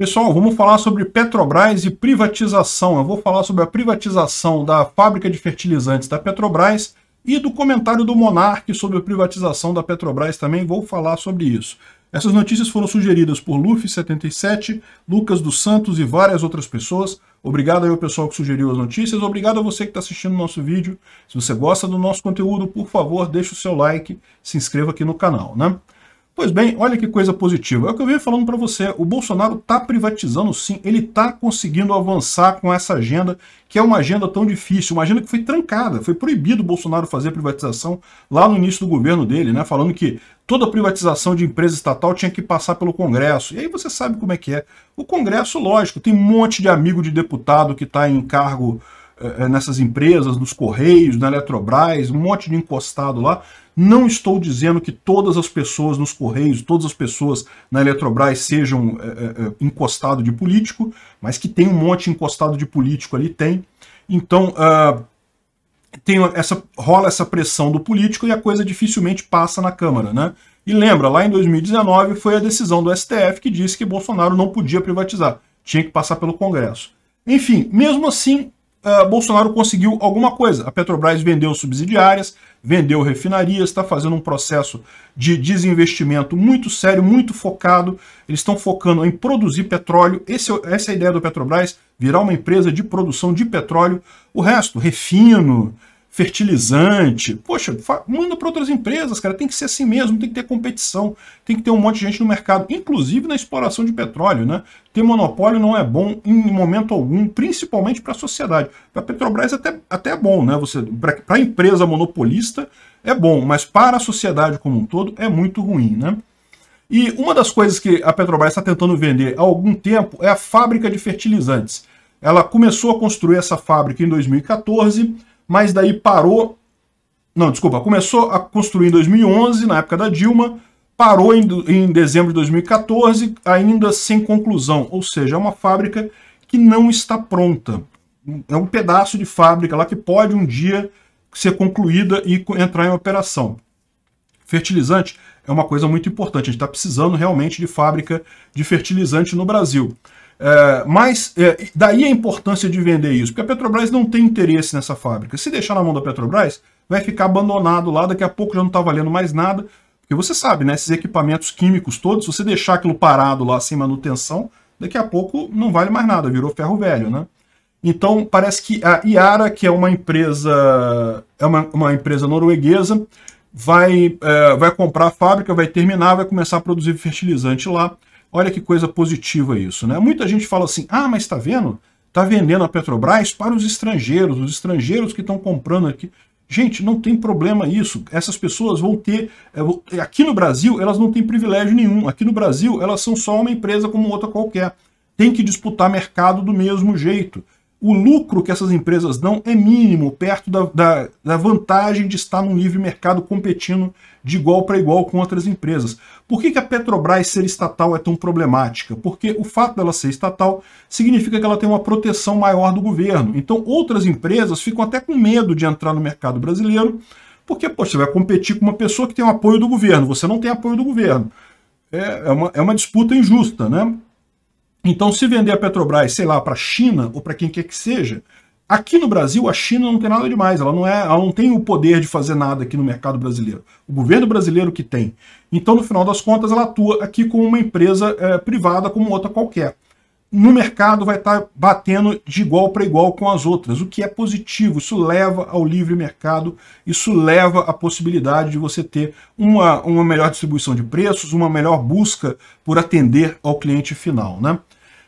Pessoal, vamos falar sobre Petrobras e privatização. Eu vou falar sobre a privatização da fábrica de fertilizantes da Petrobras e do comentário do Monarque sobre a privatização da Petrobras também. Vou falar sobre isso. Essas notícias foram sugeridas por Luffy77, Lucas dos Santos e várias outras pessoas. Obrigado aí ao pessoal que sugeriu as notícias. Obrigado a você que está assistindo o nosso vídeo. Se você gosta do nosso conteúdo, por favor, deixe o seu like, se inscreva aqui no canal, né? Pois bem, olha que coisa positiva. É o que eu venho falando para você. O Bolsonaro está privatizando sim, ele está conseguindo avançar com essa agenda, que é uma agenda tão difícil, uma agenda que foi trancada, foi proibido o Bolsonaro fazer privatização lá no início do governo dele, né? Falando que toda privatização de empresa estatal tinha que passar pelo Congresso. E aí você sabe como é que é. O Congresso, lógico, tem um monte de amigo de deputado que está em cargo eh, eh, nessas empresas, nos Correios, na Eletrobras, um monte de encostado lá. Não estou dizendo que todas as pessoas nos Correios, todas as pessoas na Eletrobras sejam é, é, encostado de político, mas que tem um monte encostado de político ali, tem. Então, uh, tem essa, rola essa pressão do político e a coisa dificilmente passa na Câmara, né? E lembra, lá em 2019 foi a decisão do STF que disse que Bolsonaro não podia privatizar, tinha que passar pelo Congresso. Enfim, mesmo assim, uh, Bolsonaro conseguiu alguma coisa. A Petrobras vendeu subsidiárias, vendeu refinarias, está fazendo um processo de desinvestimento muito sério, muito focado. Eles estão focando em produzir petróleo. Esse, é essa é a ideia do Petrobras, virar uma empresa de produção de petróleo. O resto, refino, fertilizante. Poxa, manda para outras empresas, cara. Tem que ser assim mesmo, tem que ter competição, tem que ter um monte de gente no mercado, inclusive na exploração de petróleo, né? Ter monopólio não é bom em momento algum, principalmente para a sociedade. Para a Petrobras até, até é bom, né? Você para a empresa monopolista é bom, mas para a sociedade como um todo é muito ruim, né? E uma das coisas que a Petrobras está tentando vender há algum tempo é a fábrica de fertilizantes. Ela começou a construir essa fábrica em 2014 mas daí parou... Não, desculpa, começou a construir em 2011, na época da Dilma, parou em, em dezembro de 2014, ainda sem conclusão, ou seja, é uma fábrica que não está pronta. É um pedaço de fábrica lá que pode um dia ser concluída e entrar em operação. Fertilizante é uma coisa muito importante, a gente está precisando realmente de fábrica de fertilizante no Brasil. É, mas é, daí a importância de vender isso, porque a Petrobras não tem interesse nessa fábrica. Se deixar na mão da Petrobras, vai ficar abandonado lá, daqui a pouco já não está valendo mais nada. Porque você sabe, né, esses equipamentos químicos todos, se você deixar aquilo parado lá sem manutenção, daqui a pouco não vale mais nada, virou ferro velho, né? Então, parece que a Iara, que é uma empresa, é uma, uma empresa norueguesa, vai, é, vai comprar a fábrica, vai terminar, vai começar a produzir fertilizante lá. Olha que coisa positiva isso, né? Muita gente fala assim, ah, mas está vendo? Está vendendo a Petrobras para os estrangeiros, os estrangeiros que estão comprando aqui. Gente, não tem problema isso. Essas pessoas vão ter... Eh, eh, aqui no Brasil, elas não têm privilégio nenhum. Aqui no Brasil, elas são só uma empresa como outra qualquer. Tem que disputar mercado do mesmo jeito o lucro que essas empresas dão é mínimo, perto da, da, da vantagem de estar num livre mercado competindo de igual para igual com outras empresas. Por que, que a Petrobras ser estatal é tão problemática? Porque o fato dela ser estatal significa que ela tem uma proteção maior do governo. Então outras empresas ficam até com medo de entrar no mercado brasileiro, porque poxa, você vai competir com uma pessoa que tem o apoio do governo, você não tem apoio do governo. É, é, uma, é uma disputa injusta, né? Então, se vender a Petrobras, sei lá, para a China ou para quem quer que seja, aqui no Brasil a China não tem nada demais, ela não, é, ela não tem o poder de fazer nada aqui no mercado brasileiro. O governo brasileiro que tem. Então, no final das contas, ela atua aqui como uma empresa é, privada, como outra qualquer no mercado vai estar tá batendo de igual para igual com as outras, o que é positivo. Isso leva ao livre mercado, isso leva à possibilidade de você ter uma, uma melhor distribuição de preços, uma melhor busca por atender ao cliente final. Né?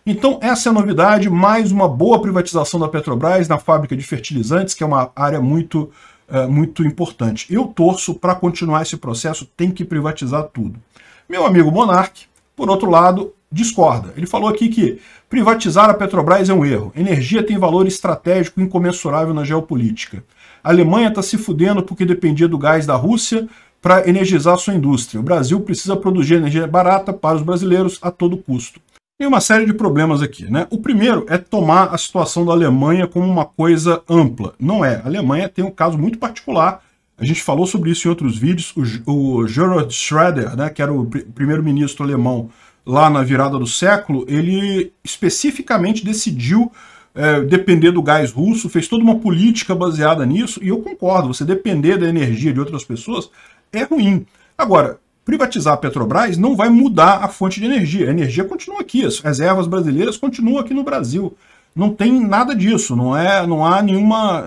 Então, essa é a novidade, mais uma boa privatização da Petrobras na fábrica de fertilizantes, que é uma área muito, eh, muito importante. Eu torço para continuar esse processo, tem que privatizar tudo. Meu amigo Monarque, por outro lado, discorda. Ele falou aqui que privatizar a Petrobras é um erro. Energia tem valor estratégico incomensurável na geopolítica. A Alemanha está se fudendo porque dependia do gás da Rússia para energizar sua indústria. O Brasil precisa produzir energia barata para os brasileiros a todo custo. Tem uma série de problemas aqui, né? O primeiro é tomar a situação da Alemanha como uma coisa ampla. Não é. A Alemanha tem um caso muito particular. A gente falou sobre isso em outros vídeos. O, o Gerhard Schröder, né, que era o pr primeiro-ministro alemão lá na virada do século, ele especificamente decidiu é, depender do gás russo, fez toda uma política baseada nisso, e eu concordo, você depender da energia de outras pessoas é ruim. Agora, privatizar a Petrobras não vai mudar a fonte de energia. A energia continua aqui, as reservas brasileiras continuam aqui no Brasil. Não tem nada disso, não é, não há nenhuma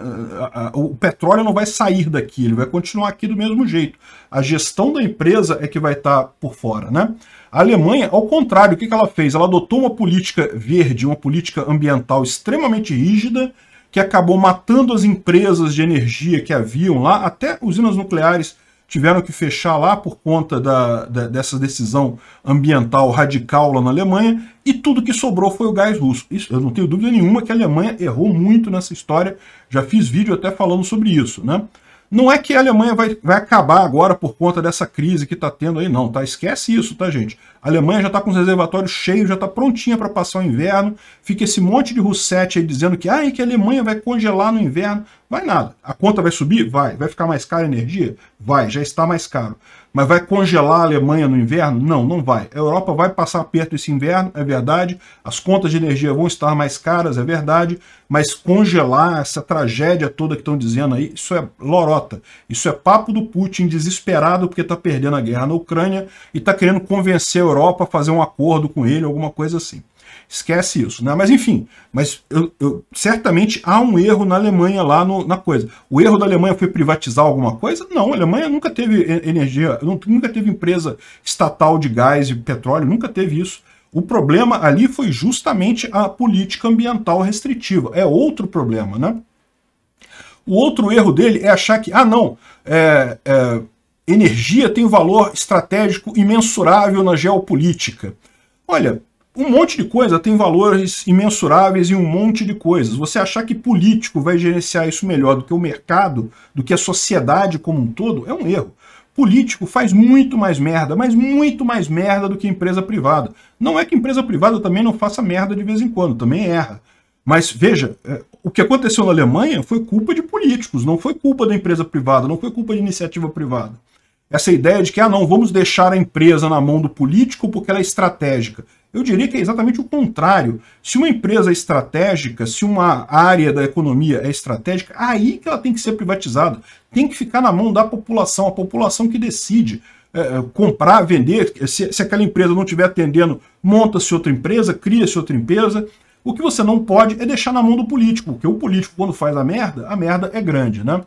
o petróleo não vai sair daqui, ele vai continuar aqui do mesmo jeito. A gestão da empresa é que vai estar por fora, né? A Alemanha, ao contrário, o que ela fez? Ela adotou uma política verde, uma política ambiental extremamente rígida, que acabou matando as empresas de energia que haviam lá, até usinas nucleares tiveram que fechar lá por conta da, da, dessa decisão ambiental radical lá na Alemanha, e tudo que sobrou foi o gás russo. Isso, eu não tenho dúvida nenhuma que a Alemanha errou muito nessa história, já fiz vídeo até falando sobre isso. Né? Não é que a Alemanha vai, vai acabar agora por conta dessa crise que está tendo aí, não, tá? Esquece isso, tá, gente? A Alemanha já está com os reservatórios cheios, já está prontinha para passar o inverno. Fica esse monte de Rousset aí dizendo que, ah, que a Alemanha vai congelar no inverno. Vai nada. A conta vai subir? Vai. Vai ficar mais cara a energia? Vai, já está mais caro. Mas vai congelar a Alemanha no inverno? Não, não vai. A Europa vai passar perto esse inverno, é verdade. As contas de energia vão estar mais caras, é verdade. Mas congelar essa tragédia toda que estão dizendo aí, isso é lorota. Isso é papo do Putin desesperado porque está perdendo a guerra na Ucrânia e está querendo convencer a Europa Europa fazer um acordo com ele, alguma coisa assim. Esquece isso, né? Mas enfim, mas eu, eu, certamente há um erro na Alemanha lá no, na coisa. O erro da Alemanha foi privatizar alguma coisa? Não, a Alemanha nunca teve energia, nunca teve empresa estatal de gás e petróleo, nunca teve isso. O problema ali foi justamente a política ambiental restritiva. É outro problema, né? O outro erro dele é achar que, ah, não, é, é energia tem valor estratégico imensurável na geopolítica. Olha, um monte de coisa tem valores imensuráveis em um monte de coisas. Você achar que político vai gerenciar isso melhor do que o mercado, do que a sociedade como um todo, é um erro. Político faz muito mais merda, mas muito mais merda do que empresa privada. Não é que empresa privada também não faça merda de vez em quando, também erra. Mas veja, é, o que aconteceu na Alemanha foi culpa de políticos, não foi culpa da empresa privada, não foi culpa de iniciativa privada. Essa ideia de que, ah, não, vamos deixar a empresa na mão do político porque ela é estratégica. Eu diria que é exatamente o contrário. Se uma empresa é estratégica, se uma área da economia é estratégica, é aí que ela tem que ser privatizada. Tem que ficar na mão da população, a população que decide. É, é, comprar, vender, se, se aquela empresa não estiver atendendo, monta-se outra empresa, cria-se outra empresa, o que você não pode é deixar na mão do político, porque o político, quando faz a merda, a merda é grande, né?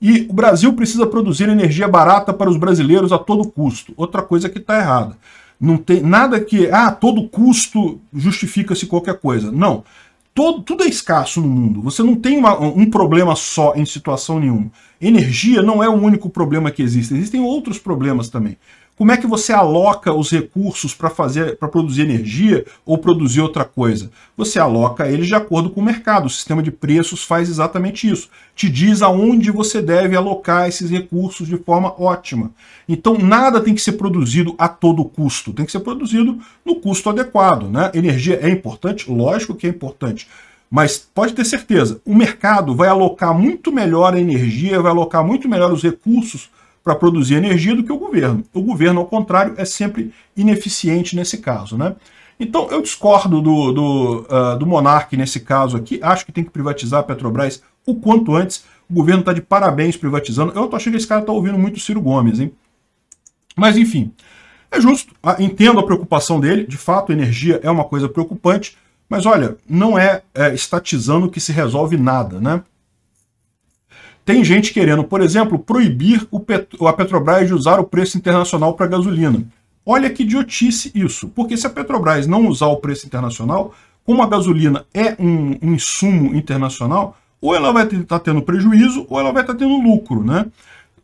E o Brasil precisa produzir energia barata para os brasileiros a todo custo. Outra coisa é que está errada. Não tem nada que, ah, a todo custo justifica-se qualquer coisa. Não. Todo, tudo é escasso no mundo. Você não tem uma, um problema só em situação nenhuma. Energia não é o único problema que existe. Existem outros problemas também como é que você aloca os recursos para fazer para produzir energia ou produzir outra coisa? Você aloca eles de acordo com o mercado. O sistema de preços faz exatamente isso. Te diz aonde você deve alocar esses recursos de forma ótima. Então nada tem que ser produzido a todo custo, tem que ser produzido no custo adequado, né? Energia é importante, lógico que é importante. Mas pode ter certeza, o mercado vai alocar muito melhor a energia, vai alocar muito melhor os recursos para produzir energia do que o governo. O governo, ao contrário, é sempre ineficiente nesse caso. Né? Então, eu discordo do, do, uh, do Monark nesse caso aqui. Acho que tem que privatizar a Petrobras o quanto antes. O governo está de parabéns privatizando. Eu tô achando que esse cara está ouvindo muito o Ciro Gomes, hein? Mas, enfim, é justo. Ah, entendo a preocupação dele. De fato, energia é uma coisa preocupante. Mas, olha, não é, é estatizando que se resolve nada, né? Tem gente querendo, por exemplo, proibir a Petrobras de usar o preço internacional para gasolina. Olha que idiotice isso, porque se a Petrobras não usar o preço internacional, como a gasolina é um, um insumo internacional, ou ela vai estar tá tendo prejuízo ou ela vai estar tá tendo lucro, né?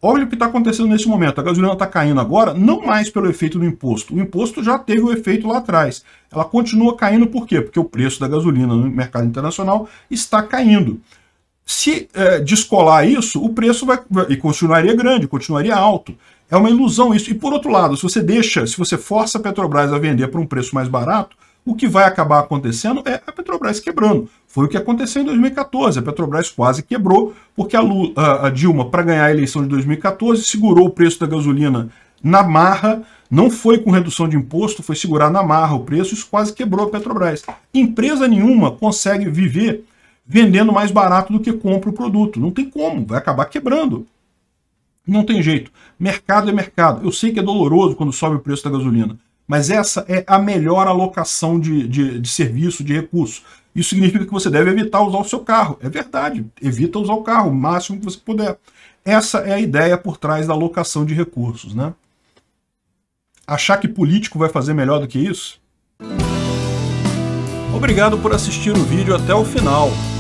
Olha o que está acontecendo nesse momento. A gasolina está caindo agora, não mais pelo efeito do imposto. O imposto já teve o efeito lá atrás. Ela continua caindo por quê? Porque o preço da gasolina no mercado internacional está caindo. Se é, descolar isso, o preço vai, e continuaria grande, continuaria alto. É uma ilusão isso. E por outro lado, se você deixa, se você força a Petrobras a vender por um preço mais barato, o que vai acabar acontecendo é a Petrobras quebrando. Foi o que aconteceu em 2014. A Petrobras quase quebrou, porque a, Lula, a Dilma, para ganhar a eleição de 2014, segurou o preço da gasolina na marra, não foi com redução de imposto, foi segurar na marra o preço, isso quase quebrou a Petrobras. Empresa nenhuma consegue viver vendendo mais barato do que compra o produto. Não tem como, vai acabar quebrando. Não tem jeito. Mercado é mercado. Eu sei que é doloroso quando sobe o preço da gasolina, mas essa é a melhor alocação de, de, de serviço, de recurso. Isso significa que você deve evitar usar o seu carro. É verdade, evita usar o carro o máximo que você puder. Essa é a ideia por trás da alocação de recursos. Né? Achar que político vai fazer melhor do que isso? Obrigado por assistir o vídeo até o final.